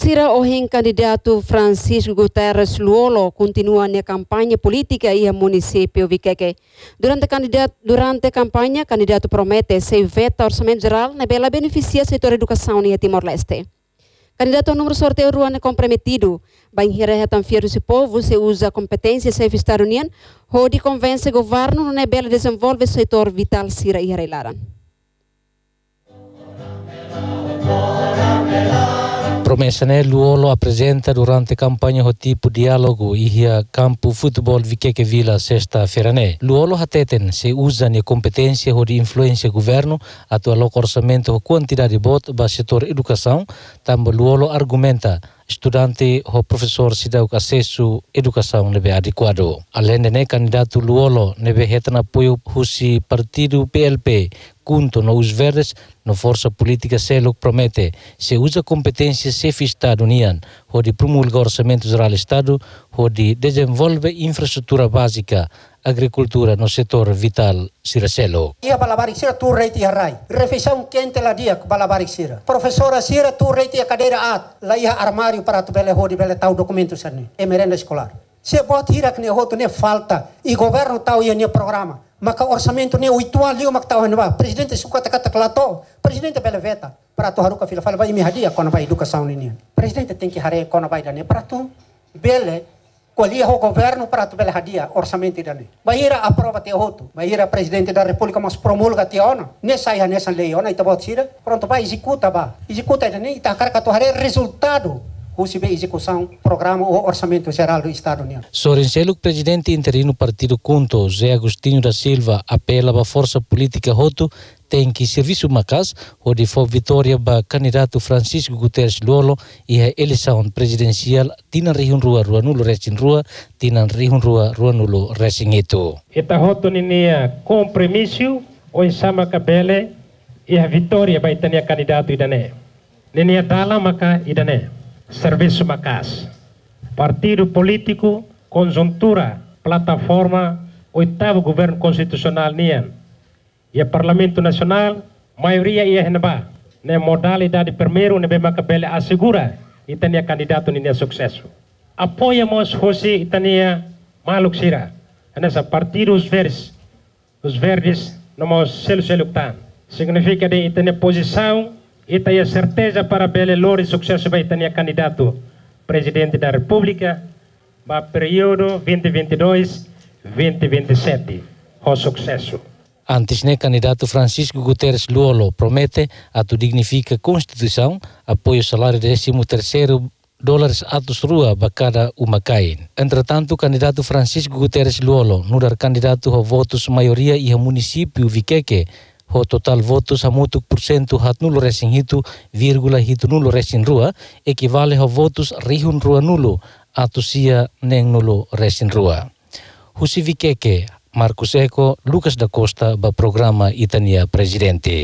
Sira ohem kandidatu Francisco Guterres Luolo continua na campanha política e a município Durante kandidat durante kampanye kandidatu promete se veta orçamento geral na bela beneficia setor educação e Timor-Leste. Candidato ao número sorteio Ruana comprometido. Banheira retanfiero se povo se usa competência se estar união, onde convence governo na bela desenvolve setor vital Sira e Arelaran. Promessa né Luolo apresenta durante campanha o tipo diálogo e a campo futebol Viqueque Vila sexta-feira. né. Luolo hateten se usa ne competência ou de influência governo atual orçamento ou quantidade de voto para setor educação. também Luolo argumenta estudante ou professor se dá o acesso à educação neve adequado. Além de né candidato Luolo neve retan apoio husi partido PLP contam os verdes na força política se é lo promete. Se usa competências se Estado é unian, onde promulgar orçamento geral Estado, onde desenvolve infraestrutura básica, agricultura no setor vital Siracelo. Ia balabaricira tu reiti harai. Refeição quente la dia balabaricira. Professora Sira tu reiti a cadeira at, lá ia armário para tu bele hodi bele tau documento serni. E merenda escolar se ir hirak ne hoto ne falta i governo tau ia ne programa maka orçamento ne uitua liu o tau henwa presidente suka taka taklato presidente pela veta para tu haruka fila falva imi hadia kona bai educação ini presidente tem que hare kona bai dane para tu bele colia o governo para tu bele hadia orçamento dane bahira aprova te hoto bahira presidente da república mas promulga te ona ne sai nessa lei ona itabot sira pronto vai executa ba executa dane ita karka tu hare resultado receber execução programa ou orçamento geral do Estado União. Sorencelo, presidente interino do Partido Conto, José Agostinho da Silva, apela à força política Roto tem que uma casa onde foi vitória do candidato Francisco Guterres Lolo e a eleição presidencial Tina Rihun Rua Rua Nulo racing Rua, Tina Rihun Rua Rua Nulo racing Ito. Eta roto ninia compromisso, oi sama Cabele e a vitória para ter candidato idane. Ninia Tala, maka idane. Serviço Macas. Partido Político, Conjuntura, Plataforma, Oitavo Governo Constitucional nien E o Parlamento Nacional, maioria IENBA, Na modalidade primeiro, na Macabela assegura e tenha candidato nem sucesso. Apoiamos você e tenha maluxira. Nessa partido os verdes, os verdes, nós selo seluctan. Tá. Significa de tenha posição a certeza para Belo sucesso vai ter candidato presidente da República para o período 2022-2027. O sucesso. Antes, né, candidato Francisco Guterres Luolo promete a dignifica a Constituição, apoio salário 13º dólares atus rua bakada umakain. Entretanto, candidato Francisco Guterres Luolo nurar candidato a votos maioria e a município Viqueque ho total votos amutuk porsentu hat nulo resin hitu virgula hitu nulo resin rua equivale ho votos rihun rua nulo sia neng nulo resin rua. Husi Vikeke, Marcos Eco, Lucas da Costa, ba programa Itania Presidente.